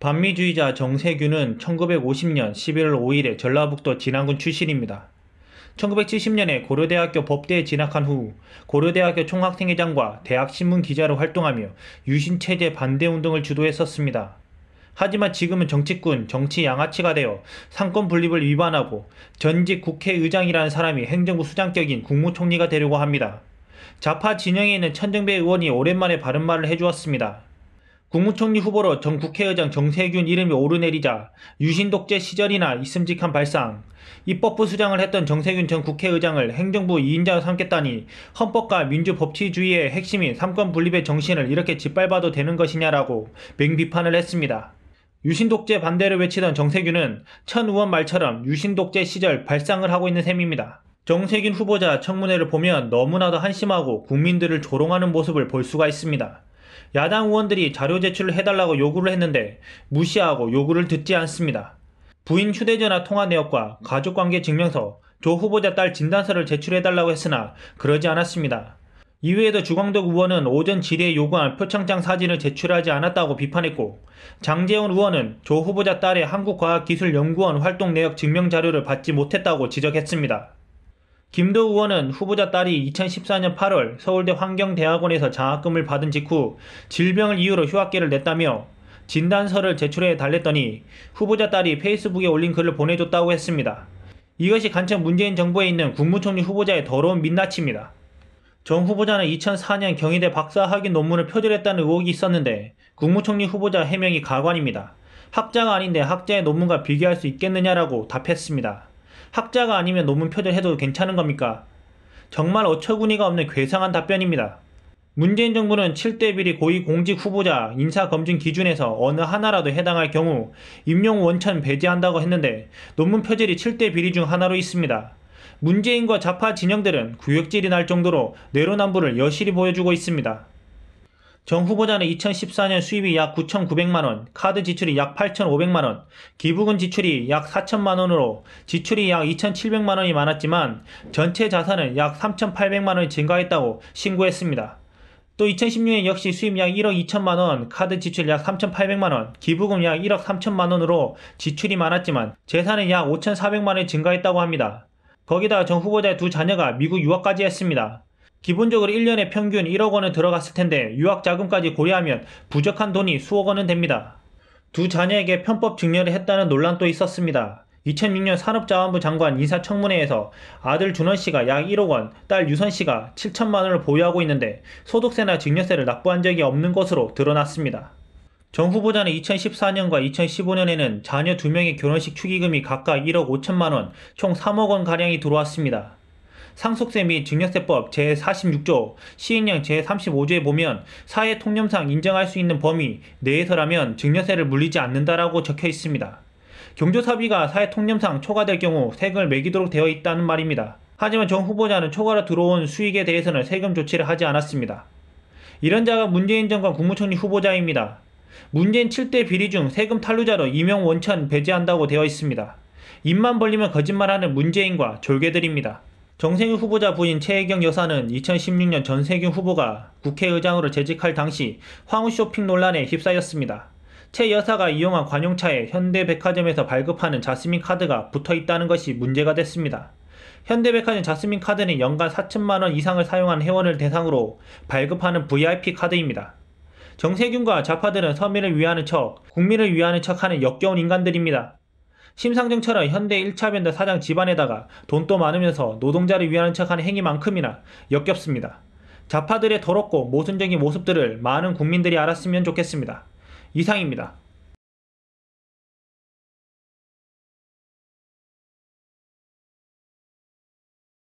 반미주의자 정세균은 1950년 11월 5일에 전라북도 진안군 출신입니다. 1970년에 고려대학교 법대에 진학한 후 고려대학교 총학생회장과 대학신문기자로 활동하며 유신체제 반대운동을 주도했었습니다. 하지만 지금은 정치꾼, 정치 양아치가 되어 상권 분립을 위반하고 전직 국회의장이라는 사람이 행정부 수장격인 국무총리가 되려고 합니다. 좌파 진영에 있는 천정배 의원이 오랜만에 바른말을 해주었습니다. 국무총리 후보로 전 국회의장 정세균 이름이 오르내리자 유신 독재 시절이나 있음직한 발상, 입법부 수장을 했던 정세균 전 국회의장을 행정부 2인자로 삼겠다니 헌법과 민주법치주의의 핵심인 삼권 분립의 정신을 이렇게 짓밟아도 되는 것이냐라고 맹비판을 했습니다. 유신독재 반대를 외치던 정세균은 천 의원 말처럼 유신독재 시절 발상을 하고 있는 셈입니다. 정세균 후보자 청문회를 보면 너무나도 한심하고 국민들을 조롱하는 모습을 볼 수가 있습니다. 야당 의원들이 자료 제출을 해달라고 요구를 했는데 무시하고 요구를 듣지 않습니다. 부인 휴대전화 통화 내역과 가족관계 증명서, 조 후보자 딸 진단서를 제출해달라고 했으나 그러지 않았습니다. 이외에도 주광덕 의원은 오전 지뢰에 요구한 표창장 사진을 제출하지 않았다고 비판했고 장재원 의원은 조 후보자 딸의 한국과학기술연구원 활동 내역 증명 자료를 받지 못했다고 지적했습니다. 김도 의원은 후보자 딸이 2014년 8월 서울대 환경대학원에서 장학금을 받은 직후 질병을 이유로 휴학계를 냈다며 진단서를 제출해 달랬더니 후보자 딸이 페이스북에 올린 글을 보내줬다고 했습니다. 이것이 간첩 문재인 정부에 있는 국무총리 후보자의 더러운 민낯입니다. 정 후보자는 2004년 경희대 박사학위 논문을 표절했다는 의혹이 있었는데 국무총리 후보자 해명이 가관입니다. 학자가 아닌데 학자의 논문과 비교할 수 있겠느냐라고 답했습니다. 학자가 아니면 논문 표절 해도 괜찮은 겁니까? 정말 어처구니가 없는 괴상한 답변입니다. 문재인 정부는 7대 비리 고위 공직 후보자 인사 검증 기준에서 어느 하나라도 해당할 경우 임용 원천 배제한다고 했는데 논문 표절이 7대 비리 중 하나로 있습니다. 문재인과 좌파 진영들은 구역질이 날 정도로 내로남불을 여실히 보여주고 있습니다. 정 후보자는 2014년 수입이 약 9,900만 원, 카드 지출이 약 8,500만 원, 기부금 지출이 약 4천만 원으로 지출이 약 2,700만 원이 많았지만 전체 자산은 약 3,800만 원이 증가했다고 신고했습니다. 또 2016년 역시 수입 약 1억 2천만 원, 카드 지출 약 3,800만 원, 기부금 약 1억 3천만 원으로 지출이 많았지만 재산은 약 5,400만 원이 증가했다고 합니다. 거기다 정 후보자의 두 자녀가 미국 유학까지 했습니다. 기본적으로 1년에 평균 1억 원은 들어갔을 텐데 유학 자금까지 고려하면 부족한 돈이 수억 원은 됩니다. 두 자녀에게 편법 증여를 했다는 논란도 있었습니다. 2006년 산업자원부 장관 인사청문회에서 아들 준원씨가 약 1억원, 딸 유선씨가 7천만원을 보유하고 있는데 소득세나 증여세를 납부한 적이 없는 것으로 드러났습니다. 정 후보자는 2014년과 2015년에는 자녀 2명의 결혼식 축의금이 각각 1억 5천만원, 총 3억원가량이 들어왔습니다. 상속세 및 증여세법 제46조 시행령 제35조에 보면 사회 통념상 인정할 수 있는 범위 내에서라면 증여세를 물리지 않는다라고 적혀 있습니다. 경조사비가 사회 통념상 초과될 경우 세금을 매기도록 되어 있다는 말입니다. 하지만 정 후보자는 초과로 들어온 수익에 대해서는 세금 조치를 하지 않았습니다. 이런 자가 문재인 정권 국무총리 후보자입니다. 문재인 7대 비리 중 세금 탈루자로 이명 원천 배제한다고 되어 있습니다. 입만 벌리면 거짓말하는 문재인과 졸개들입니다. 정세균 후보자 부인 최혜경 여사는 2016년 전세균 후보가 국회의장으로 재직할 당시 황후 쇼핑 논란에 휩싸였습니다. 최 여사가 이용한 관용차에 현대백화점에서 발급하는 자스민 카드가 붙어있다는 것이 문제가 됐습니다. 현대백화점 자스민 카드는 연간 4천만원 이상을 사용한 회원을 대상으로 발급하는 VIP 카드입니다. 정세균과 좌파들은 서민을 위하는 척, 국민을 위하는 척하는 역겨운 인간들입니다. 심상정처럼 현대 1차 변대 사장 집안에다가 돈도 많으면서 노동자를 위하는 척하는 행위만큼이나 역겹습니다. 좌파들의 더럽고 모순적인 모습들을 많은 국민들이 알았으면 좋겠습니다. 이상입니다.